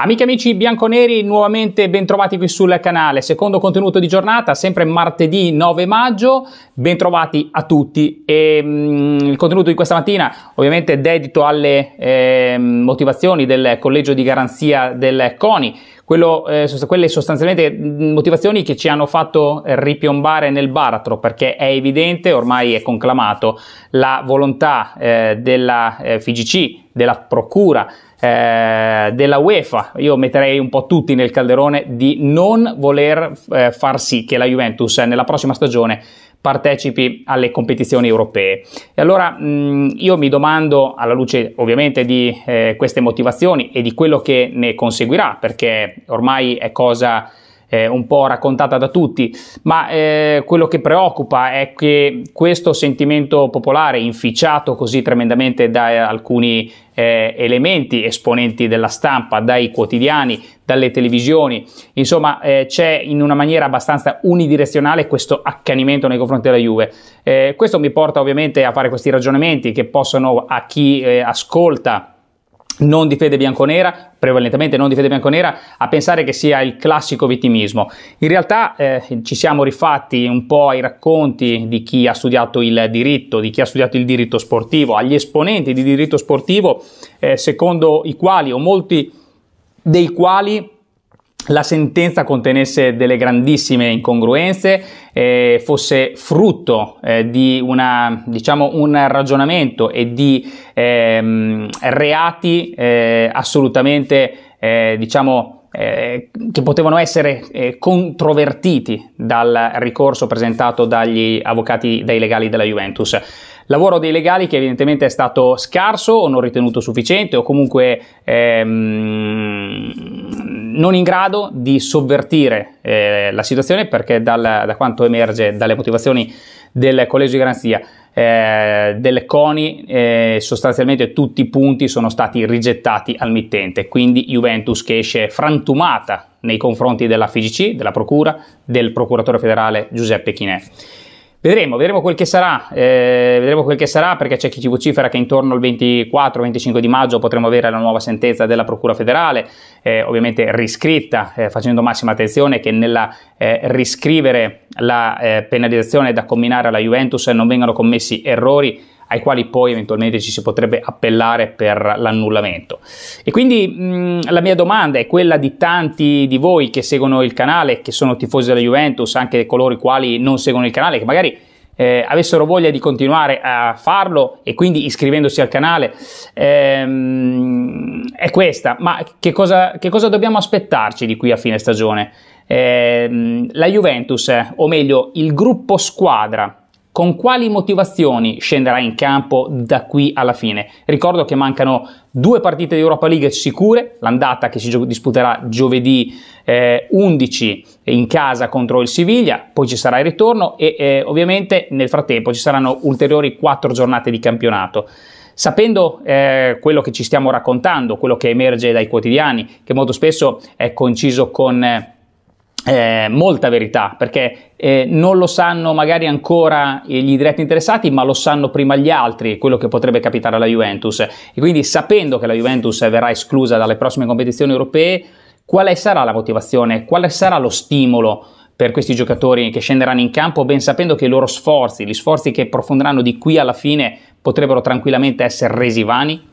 Amiche amici bianconeri, nuovamente bentrovati qui sul canale. Secondo contenuto di giornata, sempre martedì 9 maggio. Bentrovati a tutti. E, mh, mm, il contenuto di questa mattina, ovviamente, è dedito alle eh, motivazioni del collegio di garanzia del CONI. Quello, eh, quelle sostanzialmente mm, motivazioni che ci hanno fatto ripiombare nel baratro perché è evidente, ormai è conclamato, la volontà eh, della eh, FIGC, della Procura eh, della UEFA. Io metterei un po' tutti nel calderone di non voler eh, far sì che la Juventus eh, nella prossima stagione partecipi alle competizioni europee. E allora mh, mm, io mi domando, alla luce ovviamente di eh, queste motivazioni e di quello che ne conseguirà, perché ormai è cosa eh, un po' raccontata da tutti, ma eh, quello che preoccupa è che questo sentimento popolare, inficiato così tremendamente da eh, alcuni eh, elementi esponenti della stampa, dai quotidiani, dalle televisioni, insomma eh, c'è in una maniera abbastanza unidirezionale questo accanimento nei confronti della Juve. Eh, questo mi porta ovviamente a fare questi ragionamenti che possono a chi ascolta non di fede bianconera, prevalentemente non di fede bianconera, a pensare che sia il classico vittimismo. In realtà eh, ci siamo rifatti un po' ai racconti di chi ha studiato il diritto, di chi ha studiato il diritto sportivo, agli esponenti di diritto sportivo, eh, secondo i quali o molti dei quali la sentenza contenesse delle grandissime incongruenze, eh, fosse frutto eh, di una, diciamo, un ragionamento e di ehm, reati eh, assolutamente eh, diciamo, eh, che potevano essere eh, controvertiti dal ricorso presentato dagli avvocati, dai legali della Juventus. Lavoro dei legali che evidentemente è stato scarso o non ritenuto sufficiente o comunque ehm, non in grado di sovvertire eh, la situazione perché dal, da quanto emerge dalle motivazioni del collegio di garanzia eh, del CONI eh, sostanzialmente tutti i punti sono stati rigettati al mittente quindi Juventus che esce frantumata nei confronti della FGC, della Procura, del procuratore federale Giuseppe Chinè. Vedremo, vedremo quel che sarà, eh, vedremo quel che sarà perché c'è chi ci vocifera che intorno al 24-25 di maggio potremo avere la nuova sentenza della Procura federale, eh, ovviamente riscritta, eh, facendo massima attenzione che nella eh, riscrivere la eh, penalizzazione da combinare alla Juventus non vengano commessi errori ai quali poi eventualmente ci si potrebbe appellare per l'annullamento. E quindi mh, la mia domanda è quella di tanti di voi che seguono il canale, che sono tifosi della Juventus, anche coloro i quali non seguono il canale, che magari eh, avessero voglia di continuare a farlo e quindi iscrivendosi al canale ehm, è questa ma che cosa, che cosa, dobbiamo aspettarci di qui a fine stagione eh, la Juventus o meglio il gruppo squadra con quali motivazioni scenderà in campo da qui alla fine. Ricordo che mancano due partite di Europa League sicure, l'andata che si disputerà giovedì eh, 11 in casa contro il Siviglia, poi ci sarà il ritorno e eh, ovviamente nel frattempo ci saranno ulteriori quattro giornate di campionato. Sapendo eh, quello che ci stiamo raccontando, quello che emerge dai quotidiani, che molto spesso è coinciso con eh, eh, molta verità perché eh, non lo sanno magari ancora gli diretti interessati ma lo sanno prima gli altri quello che potrebbe capitare alla Juventus e quindi sapendo che la Juventus verrà esclusa dalle prossime competizioni europee quale sarà la motivazione quale sarà lo stimolo per questi giocatori che scenderanno in campo ben sapendo che i loro sforzi gli sforzi che profonderanno di qui alla fine potrebbero tranquillamente essere resi vani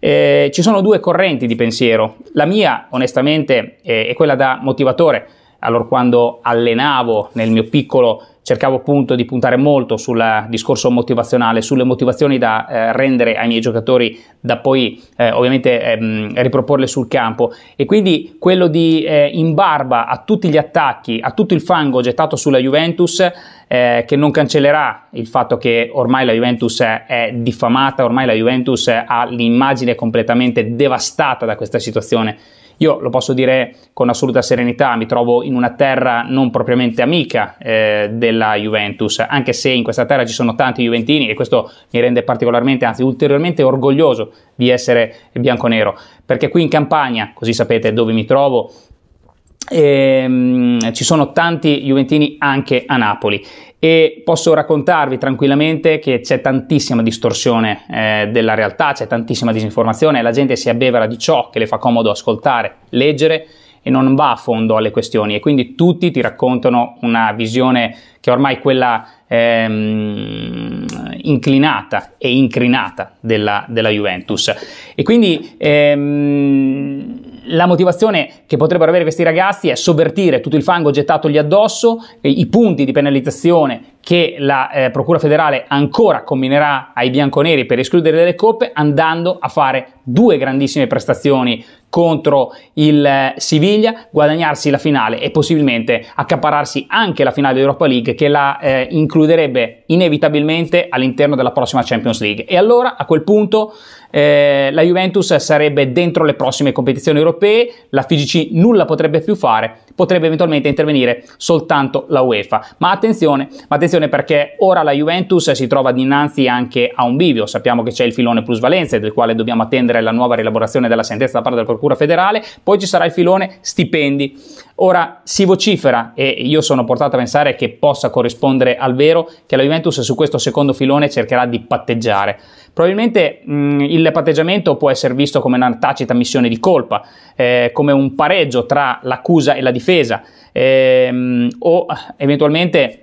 eh, ci sono due correnti di pensiero la mia onestamente è quella da motivatore allora quando allenavo nel mio piccolo cercavo appunto di puntare molto sul discorso motivazionale, sulle motivazioni da eh, rendere ai miei giocatori, da poi eh, ovviamente ehm, riproporle sul campo e quindi quello di eh, in barba a tutti gli attacchi, a tutto il fango gettato sulla Juventus eh, che non cancellerà il fatto che ormai la Juventus è diffamata, ormai la Juventus ha l'immagine completamente devastata da questa situazione. Io lo posso dire con assoluta serenità, mi trovo in una terra non propriamente amica eh, del della Juventus, anche se in questa terra ci sono tanti juventini e questo mi rende particolarmente, anzi ulteriormente orgoglioso di essere bianconero, perché qui in Campania, così sapete dove mi trovo, ehm, ci sono tanti juventini anche a Napoli e posso raccontarvi tranquillamente che c'è tantissima distorsione eh, della realtà, c'è tantissima disinformazione, la gente si abbevera di ciò che le fa comodo ascoltare, leggere e non va a fondo alle questioni e quindi tutti ti raccontano una visione che è ormai quella ehm, inclinata e incrinata della, della Juventus. E quindi ehm, la motivazione che potrebbero avere questi ragazzi è sovvertire tutto il fango gettatogli addosso, i punti di penalizzazione che la eh, Procura federale ancora combinerà ai bianconeri per escludere delle coppe andando a fare due grandissime prestazioni contro il eh, Siviglia, guadagnarsi la finale e possibilmente accapararsi anche la finale dell'Europa League che la eh, includerebbe inevitabilmente all'interno della prossima Champions League. E allora a quel punto eh, la Juventus sarebbe dentro le prossime competizioni europee, la FIGC nulla potrebbe più fare, potrebbe eventualmente intervenire soltanto la UEFA. Ma attenzione, ma attenzione Attenzione perché ora la Juventus si trova dinanzi anche a un bivio. Sappiamo che c'è il filone plusvalenze, del quale dobbiamo attendere la nuova rielaborazione della sentenza da parte della Procura federale, poi ci sarà il filone stipendi. Ora si vocifera, e io sono portato a pensare che possa corrispondere al vero, che la Juventus su questo secondo filone cercherà di patteggiare. Probabilmente mh, mm, il patteggiamento può essere visto come una tacita missione di colpa, eh, come un pareggio tra l'accusa e la difesa, ehm, o eventualmente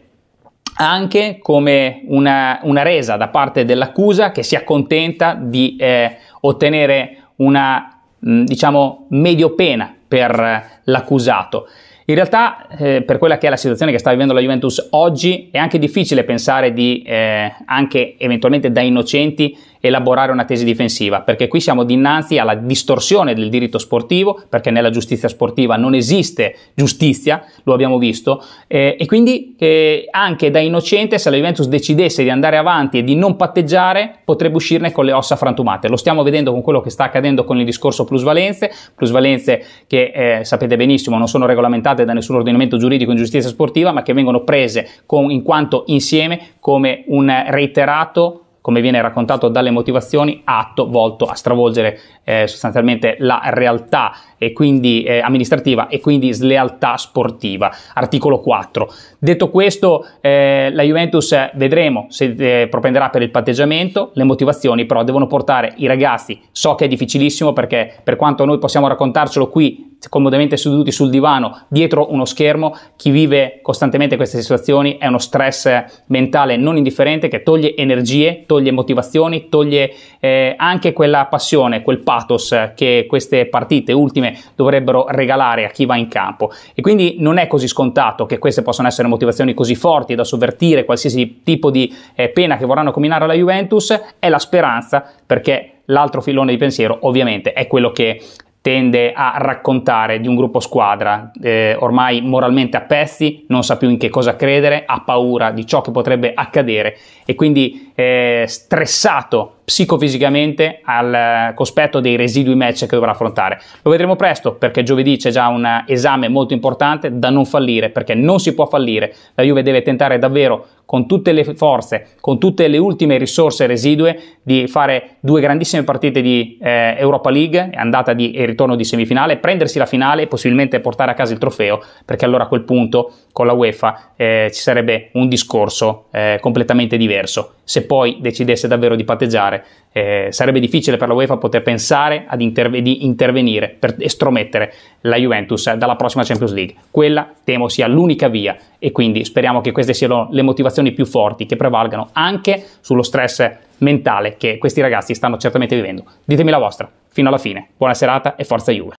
anche come una, una, resa da parte dell'accusa che si accontenta di eh, ottenere una, mh, mm, diciamo, medio pena per eh, l'accusato. In realtà, eh, per quella che è la situazione che sta vivendo la Juventus oggi, è anche difficile pensare di, eh, anche eventualmente da innocenti, elaborare una tesi difensiva, perché qui siamo dinanzi alla distorsione del diritto sportivo, perché nella giustizia sportiva non esiste giustizia, lo abbiamo visto, eh, e quindi eh, anche da innocente se la Juventus decidesse di andare avanti e di non patteggiare potrebbe uscirne con le ossa frantumate. Lo stiamo vedendo con quello che sta accadendo con il discorso plusvalenze, plusvalenze che eh, sapete benissimo non sono regolamentate da nessun ordinamento giuridico in giustizia sportiva, ma che vengono prese con, in quanto insieme come un reiterato come viene raccontato dalle motivazioni, atto volto a stravolgere eh, sostanzialmente la realtà e quindi, eh, amministrativa e quindi slealtà sportiva. Articolo 4. Detto questo, eh, la Juventus vedremo se eh, propenderà per il patteggiamento, le motivazioni però devono portare i ragazzi, so che è difficilissimo perché per quanto noi possiamo raccontarcelo qui comodamente seduti sul divano dietro uno schermo, chi vive costantemente queste situazioni è uno stress mentale non indifferente che toglie energie, toglie motivazioni, toglie eh, anche quella passione, quel pathos che queste partite ultime dovrebbero regalare a chi va in campo. E quindi non è così scontato che queste possano essere motivazioni così forti da sovvertire qualsiasi tipo di eh, pena che vorranno combinare alla Juventus, è la speranza perché l'altro filone di pensiero ovviamente è quello che tende a raccontare di un gruppo squadra eh, ormai moralmente a pezzi, non sa più in che cosa credere, ha paura di ciò che potrebbe accadere e quindi eh, stressato psicofisicamente al eh, cospetto dei residui match che dovrà affrontare. Lo vedremo presto perché giovedì c'è già un eh, esame molto importante da non fallire perché non si può fallire. La Juve deve tentare davvero con tutte le forze, con tutte le ultime risorse residue di fare due grandissime partite di eh, Europa League, andata di, e ritorno di semifinale, prendersi la finale e possibilmente portare a casa il trofeo perché allora a quel punto con la UEFA eh, ci sarebbe un discorso eh, completamente diverso se poi decidesse davvero di patteggiare, eh, sarebbe difficile per la UEFA poter pensare ad interve- di intervenire per estromettere la Juventus dalla prossima Champions League. Quella temo sia l'unica via e quindi speriamo che queste siano le motivazioni più forti che prevalgano anche sullo stress mentale che questi ragazzi stanno certamente vivendo. Ditemi la vostra, fino alla fine. Buona serata e forza Juve.